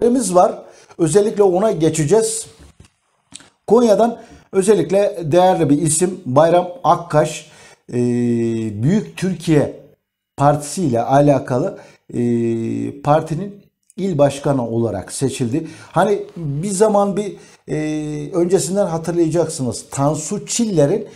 haberimiz var. Özellikle ona geçeceğiz. Konya'dan özellikle değerli bir isim Bayram Akkaş e, Büyük Türkiye Partisi ile alakalı e, partinin il başkanı olarak seçildi. Hani bir zaman bir e, öncesinden hatırlayacaksınız Tansu Çiller'in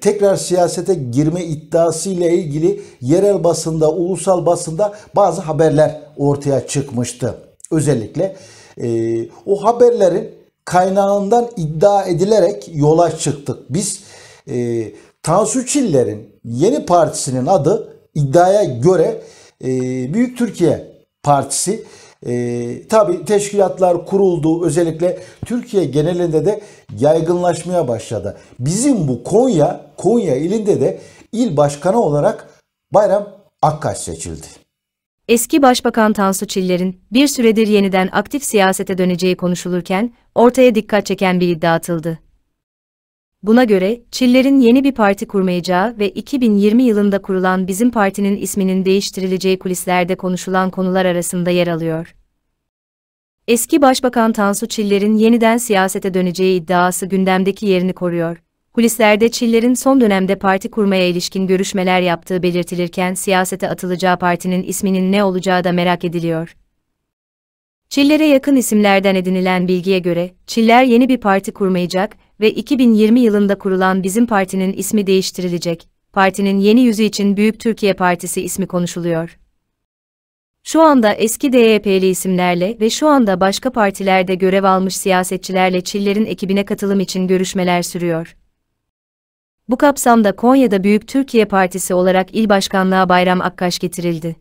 tekrar siyasete girme iddiası ile ilgili yerel basında, ulusal basında bazı haberler ortaya çıkmıştı özellikle e, o haberlerin kaynağından iddia edilerek yola çıktık. Biz e, Tansu Çiller'in yeni partisinin adı iddiaya göre e, Büyük Türkiye Partisi. E, tabii teşkilatlar kuruldu. Özellikle Türkiye genelinde de yaygınlaşmaya başladı. Bizim bu Konya, Konya ilinde de il başkanı olarak Bayram Akkaş seçildi. Eski Başbakan Tansu Çiller'in bir süredir yeniden aktif siyasete döneceği konuşulurken ortaya dikkat çeken bir iddia atıldı. Buna göre Çiller'in yeni bir parti kurmayacağı ve 2020 yılında kurulan Bizim Parti'nin isminin değiştirileceği kulislerde konuşulan konular arasında yer alıyor. Eski Başbakan Tansu Çiller'in yeniden siyasete döneceği iddiası gündemdeki yerini koruyor kulislerde Çiller'in son dönemde parti kurmaya ilişkin görüşmeler yaptığı belirtilirken siyasete atılacağı partinin isminin ne olacağı da merak ediliyor. Çiller'e yakın isimlerden edinilen bilgiye göre, Çiller yeni bir parti kurmayacak ve 2020 yılında kurulan Bizim Parti'nin ismi değiştirilecek. Partinin yeni yüzü için Büyük Türkiye Partisi ismi konuşuluyor. Şu anda eski DYP'li isimlerle ve şu anda başka partilerde görev almış siyasetçilerle Çiller'in ekibine katılım için görüşmeler sürüyor. Bu kapsamda Konya'da Büyük Türkiye Partisi olarak il başkanlığa Bayram Akkaş getirildi.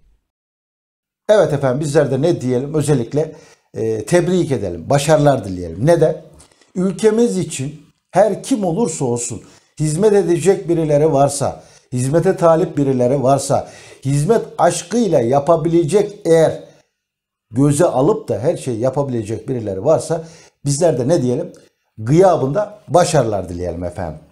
Evet efendim bizler de ne diyelim özellikle e, tebrik edelim, başarılar dileyelim. de Ülkemiz için her kim olursa olsun hizmet edecek birileri varsa, hizmete talip birileri varsa, hizmet aşkıyla yapabilecek eğer göze alıp da her şeyi yapabilecek birileri varsa bizler de ne diyelim? Gıyabında başarılar dileyelim efendim.